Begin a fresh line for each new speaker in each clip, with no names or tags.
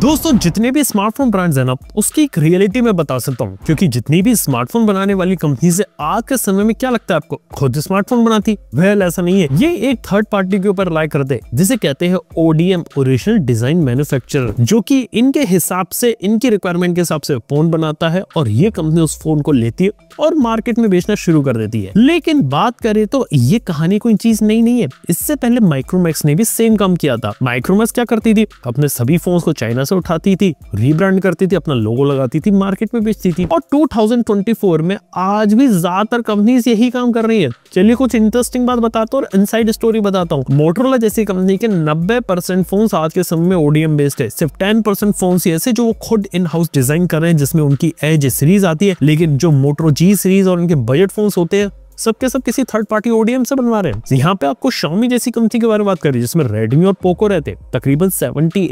दोस्तों जितने भी स्मार्टफोन ब्रांड्स हैं ना उसकी एक रियलिटी मैं बता सकता हूँ क्योंकि जितनी भी स्मार्टफोन बनाने वाली कंपनी से आज के समय में क्या लगता है आपको खुद स्मार्टफोन बनाती वेल ऐसा नहीं है ये एक थर्ड पार्टी के ऊपर लाइक करते जिसे कहते हैं ओडीएम ओरिजिनल डिजाइन मैन्युफेक्चर जो की इनके हिसाब से इनकी रिक्वायरमेंट के हिसाब से फोन बनाता है और ये कंपनी उस फोन को लेती है और मार्केट में बेचना शुरू कर देती है लेकिन बात करे तो ये कहानी कोई चीज नई नहीं है इससे पहले माइक्रोमैक्स ने भी सेम काम किया था माइक्रोमैक्स क्या करती थी अपने सभी फोन को चाइना पैसा उठाती थी रीब्रांड करती थी अपना लोगो लगाती थी मार्केट में बेचती थी और 2024 में आज भी ज्यादातर कंपनीज यही काम कर रही है चलिए कुछ इंटरेस्टिंग बात बताता हूँ और इनसाइड स्टोरी बताता हूँ मोटरोला जैसी कंपनी के नब्बे परसेंट फोन आज के समय में ओडीएम बेस्ड है सिर्फ टेन परसेंट फोन ऐसे जो वो खुद इन हाउस डिजाइन कर रहे हैं जिसमें उनकी एज सीरीज आती है लेकिन जो मोटरो जी सीरीज और उनके बजट फोन होते हैं सबके सब किसी थर्ड पार्टी ओडीएम से बनवा रहे हैं तो यहाँ पे आपको शॉमी जैसी कंपनी के बारे में बात करें जिसमें रेडमी और पोको रहते तकरीबन सेवेंटी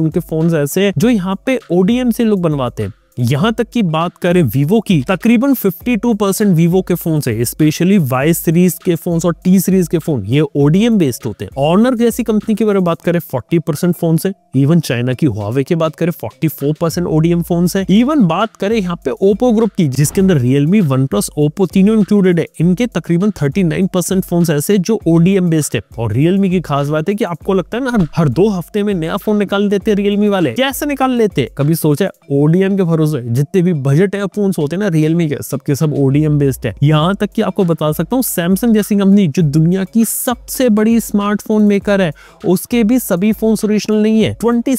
उनके फोन ऐसे जो यहाँ पे ओडीएम से लोग बनवाते हैं यहाँ तक की बात करें वीवो की तकरीबन 52 परसेंट वीवो के फोन है स्पेशली वाई सीरीज के फोन और टी सीरीज के फोन ये ओडीएम बेस्ड होते हैं ऑनर जैसी कंपनी की में बात करें 40 परसेंट फोन है इवन चाइना की हुआवे की बात करें 44 परसेंट ओडीएम फोन है इवन बात करें यहाँ पे ओपो ग्रुप की जिसके अंदर रियलमी वन प्लस ओपो तीनों इंक्लूडेड है इनके तकरीबन नाइन परसेंट फोन ऐसे जो ओडीएम बेस्ड है और रियलमी की खास बात है की आपको लगता है ना हर दो हफ्ते में नया फोन निकाल देते हैं रियलमी वाले कैसे निकाल लेते कभी सोचा ओडीएम के भरोसे वीडियोस है जितने भी बजट है फोन होते हैं ना रियलमी के सबके सब ओडीएम बेस्ड है यहाँ तक की आपको बता सकता हूँ सैमसंग जैसी कंपनी जो दुनिया की सबसे बड़ी स्मार्टफोन मेकर है उसके भी सभी फोन ओरिजिनल नहीं है ट्वेंटी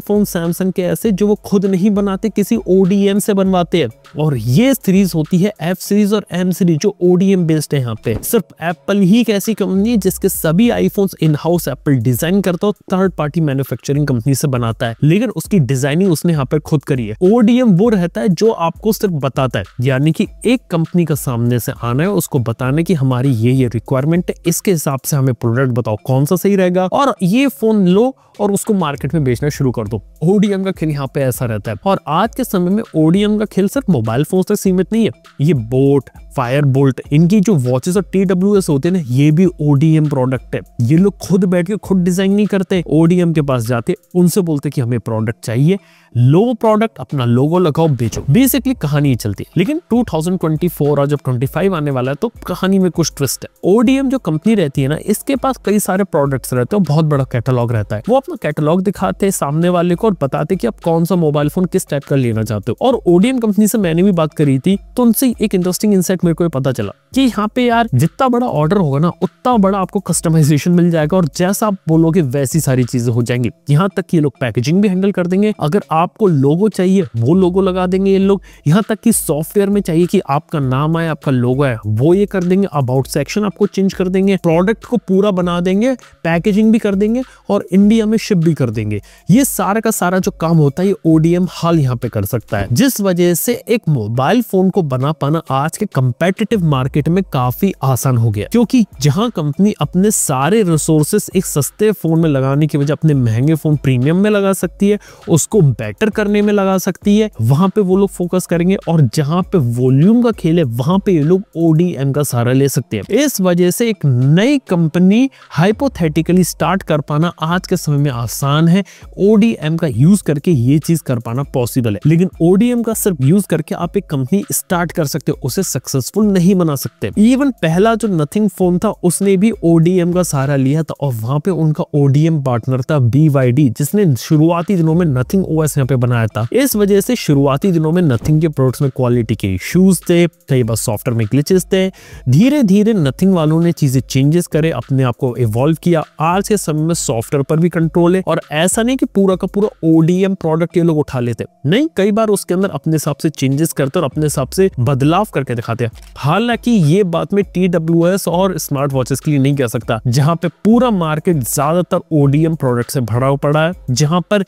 फोन सैमसंग के ऐसे जो वो खुद नहीं बनाते किसी ओडीएम से बनवाते हैं और ये सीरीज होती है एफ सीरीज और एम सीरीज जो ओडीएम बेस्ड है यहाँ पे सिर्फ एप्पल ही एक ऐसी कंपनी है जिसके सभी iPhone in house Apple design करता और थर्ड पार्टी मैन्युफैक्चरिंग कंपनी से बनाता है लेकिन उसकी डिजाइनिंग उसने यहाँ पर खुद करी है ओडीएम वो रहता है जो आपको सिर्फ बताता है यानी कि एक कंपनी का सामने से आना है उसको बताने की हमारी ये ये रिक्वायरमेंट है इसके हिसाब से हमें प्रोडक्ट बताओ कौन सा सही रहेगा और ये फोन लो और उसको मार्केट में बेचना शुरू कर दो ओडीएम का खेल यहाँ पे ऐसा रहता है और आज के समय में ओडीएम का खेल सिर्फ मोबाइल फोन तक सीमित नहीं है ये बोट फायर बोल्ट इनकी जो वॉचेस और टी डब्ल्यू एस होते हैं ना ये भी ओडीएम प्रोडक्ट है ये लोग खुद बैठ के खुद डिजाइन नहीं करते ओडीएम के पास जाते उनसे बोलते कि हमें प्रोडक्ट चाहिए लो प्रोडक्ट अपना लोगो लगाओ बेचो बेसिकली कहानी चलती है लेकिन 2024 और जब 25 आने वाला है तो कहानी में कुछ ट्विस्ट है ओडीएम जो कंपनी रहती है ना इसके पास कई सारे प्रोडक्ट्स रहते हैं बहुत बड़ा कैटलॉग रहता है वो अपना कैटलॉग दिखाते हैं सामने वाले को और बताते कि आप कौन सा मोबाइल फोन किस टाइप का लेना चाहते हो और ओडीएम कंपनी से मैंने भी बात करी थी तो उनसे एक इंटरेस्टिंग इंसाइट मेरे को पता चला कि यहाँ पे यार जितना बड़ा ऑर्डर होगा ना उतना बड़ा आपको कस्टमाइजेशन मिल जाएगा और जैसा आप बोलोगे वैसी सारी चीजें हो जाएंगी यहाँ तक कि ये लोग पैकेजिंग भी हैंडल कर देंगे अगर आपको लोगो चाहिए वो लोगो लगा देंगे ये लोग यहाँ तक कि सॉफ्टवेयर में चाहिए कि आपका नाम आए आपका लोगो है वो ये कर देंगे अबाउट सेक्शन आपको चेंज कर देंगे प्रोडक्ट को पूरा बना देंगे पैकेजिंग भी कर देंगे और इंडिया में शिप भी कर देंगे ये सारा का सारा जो काम होता है ये ओडीएम हाल यहाँ पे कर सकता है जिस वजह से एक मोबाइल फोन को बना पाना आज के कंपेटेटिव मार्केट मार्केट में काफी आसान हो गया क्योंकि जहां कंपनी अपने सारे रिसोर्सेस एक सस्ते फोन में लगाने की वजह अपने महंगे फोन प्रीमियम में लगा सकती है उसको बेटर करने में लगा सकती है वहां पे वो लोग फोकस करेंगे और जहां पे वॉल्यूम का खेल है वहां पे ये लोग ओडीएम का सहारा ले सकते हैं इस वजह से एक नई कंपनी हाइपोथेटिकली स्टार्ट कर पाना आज के समय में आसान है ओडीएम का यूज करके ये चीज कर पाना पॉसिबल है लेकिन ओडीएम का सिर्फ यूज करके आप एक कंपनी स्टार्ट कर सकते हो उसे सक्सेसफुल नहीं बना सकते सकते इवन पहला जो नथिंग फोन था उसने भी ओडीएम का सहारा लिया था और वहां पे उनका ओडीएम पार्टनर था बीवाईडी जिसने शुरुआती दिनों में नथिंग ओएस यहाँ पे बनाया था इस वजह से शुरुआती दिनों में नथिंग के प्रोडक्ट में क्वालिटी के इश्यूज थे कई बार सॉफ्टवेयर में ग्लिचेस थे धीरे धीरे नथिंग वालों ने चीजें चेंजेस करे अपने आप को इवॉल्व किया आज के समय में सॉफ्टवेयर पर भी कंट्रोल है और ऐसा नहीं कि पूरा का पूरा ओडीएम प्रोडक्ट ये लोग उठा लेते नहीं कई बार उसके अंदर अपने हिसाब से चेंजेस करते और अपने हिसाब से बदलाव करके दिखाते हालांकि ये बात में टी डब्ल्यू एस और स्मार्ट वॉचेस के लिए नहीं कह सकता जहां पे पूरा मार्केट ज्यादातर ओडीएम प्रोडक्ट से भरा पड़ा है जहां पर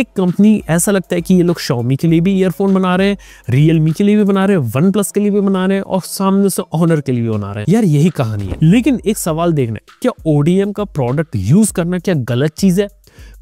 एक कंपनी ऐसा लगता है कि ये लोग शॉमी के लिए भी ईयरफोन बना रहे हैं रियलमी के लिए भी बना रहे हैं वन प्लस के लिए भी बना रहे हैं और सामने से ऑनर के लिए भी बना रहे हैं यार यही कहानी है लेकिन एक सवाल देखना क्या ओडीएम का प्रोडक्ट यूज करना क्या गलत चीज है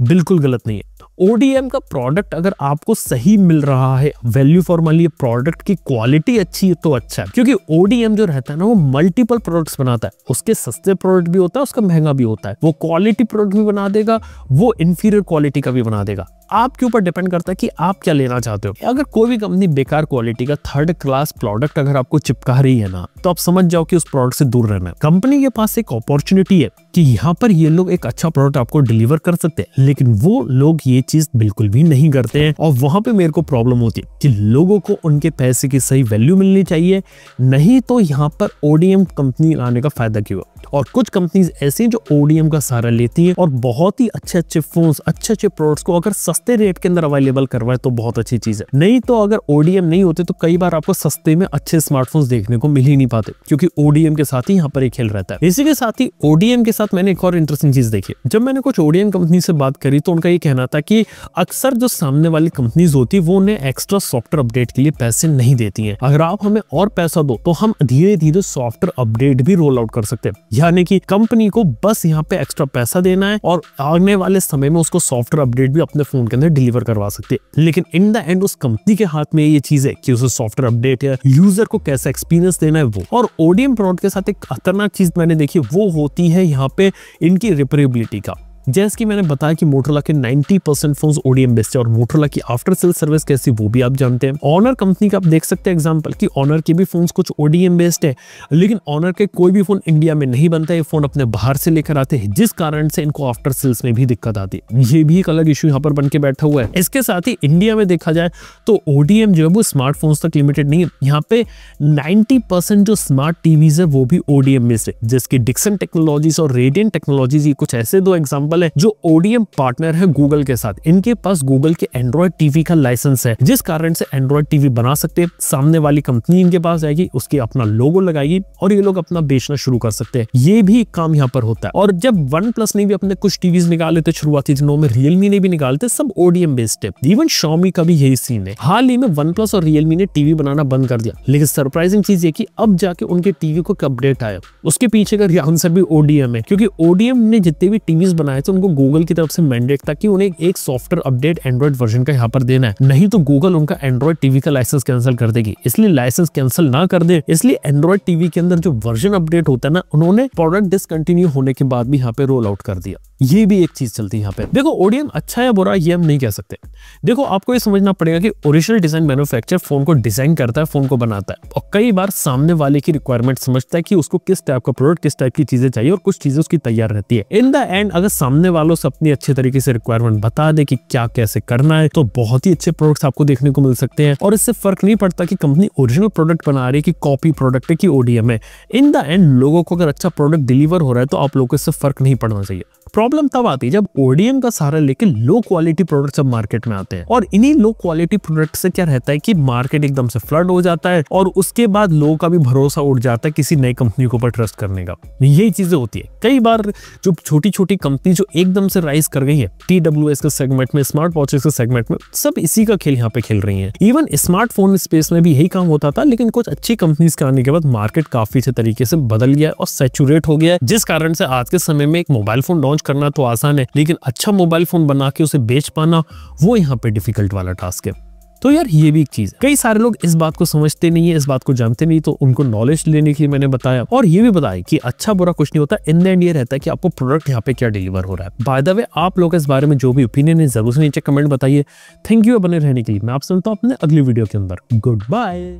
बिल्कुल गलत नहीं है ओडीएम का प्रोडक्ट अगर आपको सही मिल रहा है वैल्यू फॉर मनी प्रोडक्ट की क्वालिटी अच्छी है तो अच्छा है क्योंकि ओडीएम जो रहता है ना वो मल्टीपल प्रोडक्ट्स बनाता है उसके सस्ते प्रोडक्ट भी होता है उसका महंगा भी होता है वो क्वालिटी प्रोडक्ट भी बना देगा वो इन्फीरियर क्वालिटी का भी बना देगा आपके ऊपर डिपेंड करता है कि आप क्या लेना चाहते हो अगर कोई भी कंपनी बेकार क्वालिटी का थर्ड क्लास प्रोडक्ट अगर आपको चिपका रही है ना तो आप समझ जाओ कि उस प्रोडक्ट से दूर रहना कंपनी के पास एक अपॉर्चुनिटी है कि यहाँ पर ये लोग एक अच्छा प्रोडक्ट आपको डिलीवर कर सकते हैं लेकिन वो लोग ये चीज बिल्कुल भी नहीं करते हैं और वहां पे मेरे को प्रॉब्लम होती है कि लोगों को उनके पैसे की सही वैल्यू मिलनी चाहिए नहीं तो यहाँ पर ओडीएम कंपनी लाने का फायदा क्यों और कुछ कंपनीज ऐसी जो ओडीएम का सहारा लेती है और बहुत ही अच्छे अच्छे फोन अच्छे अच्छे प्रोडक्ट्स को अगर सस्ते रेट के अंदर अवेलेबल करवाए तो बहुत अच्छी चीज है नहीं तो अगर ओडीएम नहीं होते तो कई बार आपको सस्ते में अच्छे स्मार्टफोन देखने को मिल ही नहीं पाते क्योंकि ओडीएम के साथ ही यहाँ पर एक खेल रहता है इसी के साथ ही ओडीएम के साथ मैंने एक और इंटरेस्टिंग चीज देखी जब मैंने कुछ ओडीएम कंपनी से बात करी तो उनका ये कहना था कि अक्सर जो सामने वाली कंपनीज होती है वो उन्हें एक्स्ट्रा सॉफ्टवेयर अपडेट के लिए पैसे नहीं देती है अगर आप हमें और पैसा दो तो हम धीरे धीरे सॉफ्टवेयर अपडेट भी रोल आउट कर सकते हैं यानी कि कंपनी को बस यहाँ पे एक्स्ट्रा पैसा देना है और आने वाले समय में उसको सॉफ्टवेयर अपडेट भी अपने फोन टाइम के अंदर डिलीवर करवा सकते हैं लेकिन इन द एंड उस कंपनी के हाथ में ये चीज है कि उसे सॉफ्टवेयर अपडेट या यूजर को कैसा एक्सपीरियंस देना है वो और ओडीएम प्रोडक्ट के साथ एक खतरनाक चीज मैंने देखी वो होती है यहाँ पे इनकी रिपेरेबिलिटी का जैसे कि मैंने बताया कि मोटरला के 90 परसेंट फोन ओडीएम बेस्ट है और मोटरला की आफ्टर सेल सर्विस कैसी वो भी आप जानते हैं ऑनर कंपनी का आप देख सकते हैं एग्जाम्पल की ऑनर के भी फोन कुछ ओडीएम बेस्ड है लेकिन ऑनर के कोई भी फोन इंडिया में नहीं बनता है फोन अपने बाहर से लेकर आते हैं जिस कारण से इनको आफ्टर सेल्स में भी दिक्कत आती है ये भी एक अलग इशू यहाँ पर बन के बैठा हुआ है इसके साथ ही इंडिया में देखा जाए तो ओडीएम जो है वो स्मार्टफोन तक लिमिटेड नहीं है यहाँ पे नाइनटी परसेंट जो स्मार्ट टीवीज है वो भी ओडीएम बेस्ड है जिसकी डिक्सन टेक्नोलॉजीज और रेडियन टेक्नोलॉजीज ये कुछ ऐसे दो एग्जाम्पल एप्पल है जो ओडीएम पार्टनर है गूगल के साथ इनके पास गूगल के एंड्रॉइड टीवी का लाइसेंस है जिस कारण से एंड्रॉइड टीवी बना सकते हैं सामने वाली कंपनी इनके पास जाएगी उसके अपना लोगो लगाएगी और ये लोग अपना बेचना शुरू कर सकते हैं ये भी काम यहाँ पर होता है और जब वन प्लस ने भी अपने कुछ टीवी निकाले थे शुरुआती दिनों में रियलमी ने भी निकालते सब ओडीएम बेस्ड है इवन शॉमी का भी यही सीन है हाल ही में वन प्लस और रियलमी ने टीवी बनाना बंद कर दिया लेकिन सरप्राइजिंग चीज ये की अब जाके उनके टीवी को अपडेट आया उसके पीछे का रिहांसर भी ओडीएम है क्योंकि ओडीएम ने जितने भी टीवी बनाए से तो उनको गूगल की तरफ से मैंडेट था कि उन्हें एक सॉफ्टवेयर अपडेट एंड्रॉइड वर्जन का यहाँ पर देना है नहीं तो गूगल उनका एंड्रॉइड टीवी का लाइसेंस कैंसिल कर देगी इसलिए लाइसेंस कैंसिल ना कर दे इसलिए एंड्रॉइड टीवी के अंदर जो वर्जन अपडेट होता है ना उन्होंने प्रोडक्ट डिसकंटिन्यू होने के बाद भी यहाँ पे रोल आउट कर दिया ये भी एक चीज चलती है यहाँ पे देखो ओडियम अच्छा या बुरा ये हम नहीं कह सकते देखो आपको ये समझना पड़ेगा कि ओरिजिनल डिजाइन मैन्युफैक्चर फोन को डिजाइन करता है फोन को बनाता है और कई बार सामने वाले की रिक्वायरमेंट समझता है कि उसको किस टाइप का प्रोडक्ट किस टाइप की चीजें चाहिए और कुछ चीजें उसकी तैयार रहती है इन द एंड अगर सामने वालों से अपनी अच्छे तरीके से रिक्वायरमेंट बता दे की क्या कैसे करना है तो बहुत ही अच्छे प्रोडक्ट आपको देखने को मिल सकते हैं और इससे फर्क नहीं पड़ता की कंपनी ओरिजिनल प्रोडक्ट बना रही है की कॉपी प्रोडक्ट है की ओडीएम है इन द एंड लोगों को अगर अच्छा प्रोडक्ट डिलीवर हो रहा है तो आप लोगों को इससे फर्क नहीं पड़ना चाहिए प्रॉब्लम तब आती है जब ओडीएम का सहारा लेके लो क्वालिटी प्रोडक्ट जब मार्केट में आते हैं और इन्हीं लो क्वालिटी प्रोडक्ट से क्या रहता है कि मार्केट एकदम से फ्लड हो जाता है और उसके बाद लोगों का भी भरोसा उठ जाता है किसी नई कंपनी को ऊपर ट्रस्ट करने का यही चीजें होती है कई बार जो छोटी छोटी कंपनी जो एकदम से राइज कर गई है टी डब्ल्यू एस के सेगमेंट में स्मार्ट वॉचेस के सेगमेंट में सब इसी का खेल यहाँ पे खेल रही है इवन स्मार्टफोन स्पेस में भी यही काम होता था लेकिन कुछ अच्छी कंपनीज के आने के बाद मार्केट काफी अच्छे तरीके से बदल गया और सेचुरेट हो गया जिस कारण से आज के समय में एक मोबाइल फोन लॉन्च करना तो आसान है लेकिन अच्छा मोबाइल फोन बना के उसे बेच पाना वो यहाँ पे डिफिकल्ट वाला टास्क है तो यार ये भी एक चीज है कई सारे लोग इस बात को समझते नहीं है इस बात को जानते नहीं तो उनको नॉलेज लेने के लिए मैंने बताया और ये भी बताया कि अच्छा बुरा कुछ नहीं होता इन द एंड ये रहता है कि आपको प्रोडक्ट यहाँ पे क्या डिलीवर हो रहा है बाय द वे आप लोग इस बारे में जो भी ओपिनियन है जरूर से नीचे कमेंट बताइए थैंक यू बने रहने के लिए मैं आपसे मिलता हूँ अपने अगली वीडियो के अंदर गुड बाय